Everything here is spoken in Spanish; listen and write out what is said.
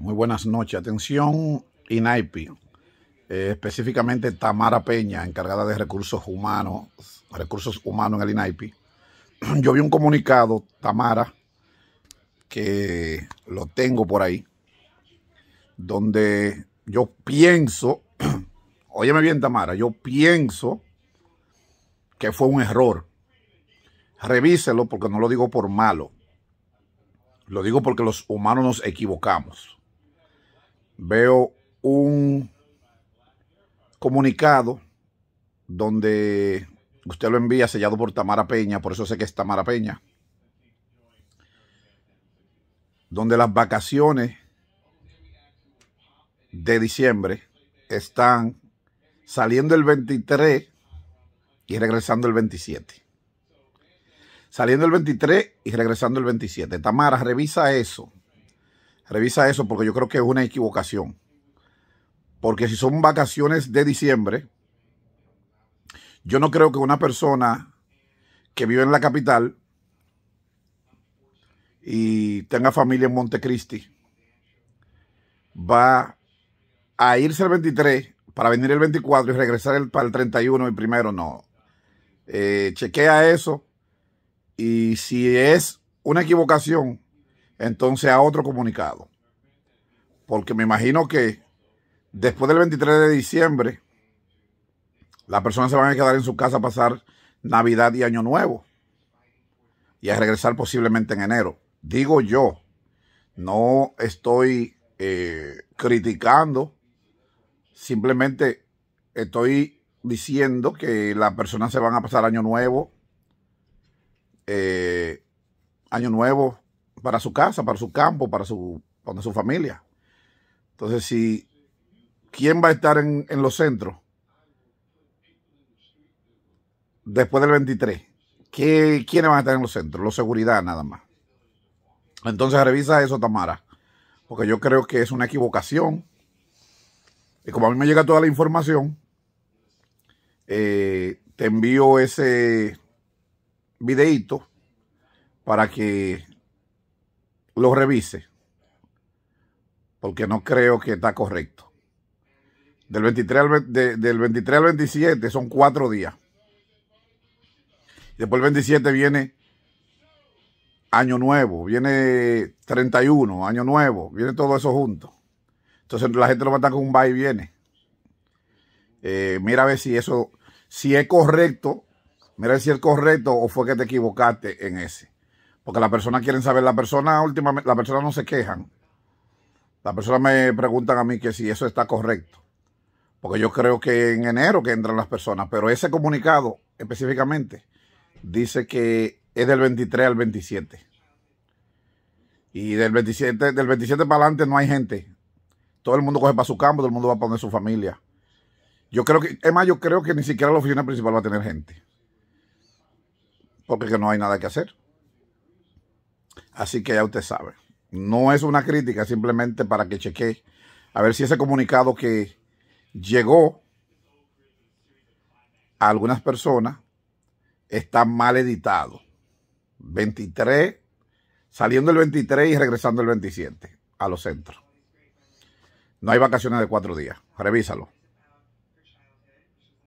Muy buenas noches. Atención, INAIPI. Eh, específicamente Tamara Peña, encargada de recursos humanos, recursos humanos en el INAIPI. Yo vi un comunicado, Tamara, que lo tengo por ahí, donde yo pienso, óyeme bien Tamara, yo pienso que fue un error. Revíselo porque no lo digo por malo, lo digo porque los humanos nos equivocamos veo un comunicado donde usted lo envía sellado por Tamara Peña, por eso sé que es Tamara Peña, donde las vacaciones de diciembre están saliendo el 23 y regresando el 27. Saliendo el 23 y regresando el 27. Tamara, revisa eso. Revisa eso porque yo creo que es una equivocación. Porque si son vacaciones de diciembre, yo no creo que una persona que vive en la capital y tenga familia en Montecristi va a irse el 23 para venir el 24 y regresar el, para el 31 y primero no. Eh, chequea eso y si es una equivocación, entonces a otro comunicado. Porque me imagino que después del 23 de diciembre, las personas se van a quedar en su casa a pasar Navidad y Año Nuevo. Y a regresar posiblemente en enero. Digo yo, no estoy eh, criticando, simplemente estoy diciendo que las personas se van a pasar Año Nuevo, eh, Año Nuevo, para su casa, para su campo, para su, su familia. Entonces, si, ¿quién va a estar en, los centros? Después del 23. ¿Qué, ¿Quiénes van a estar en los centros? Los seguridad nada más. Entonces revisa eso, Tamara. Porque yo creo que es una equivocación. Y como a mí me llega toda la información, eh, te envío ese videito para que lo revise, porque no creo que está correcto. Del 23 al, del al 27 son cuatro días. Después el 27 viene Año Nuevo, viene 31, Año Nuevo, viene todo eso junto. Entonces la gente lo va a estar con un va y viene. Eh, mira a ver si eso, si es correcto, mira a ver si es correcto o fue que te equivocaste en ese. Porque las personas quieren saber, las personas últimamente, la persona no se quejan. Las personas me preguntan a mí que si eso está correcto. Porque yo creo que en enero que entran las personas, pero ese comunicado específicamente dice que es del 23 al 27. Y del 27, del 27 para adelante no hay gente. Todo el mundo coge para su campo, todo el mundo va a poner su familia. Yo creo que, es más, yo creo que ni siquiera la oficina principal va a tener gente. Porque no hay nada que hacer. Así que ya usted sabe. No es una crítica, simplemente para que cheque a ver si ese comunicado que llegó a algunas personas está mal editado. 23, saliendo el 23 y regresando el 27 a los centros. No hay vacaciones de cuatro días. Revísalo.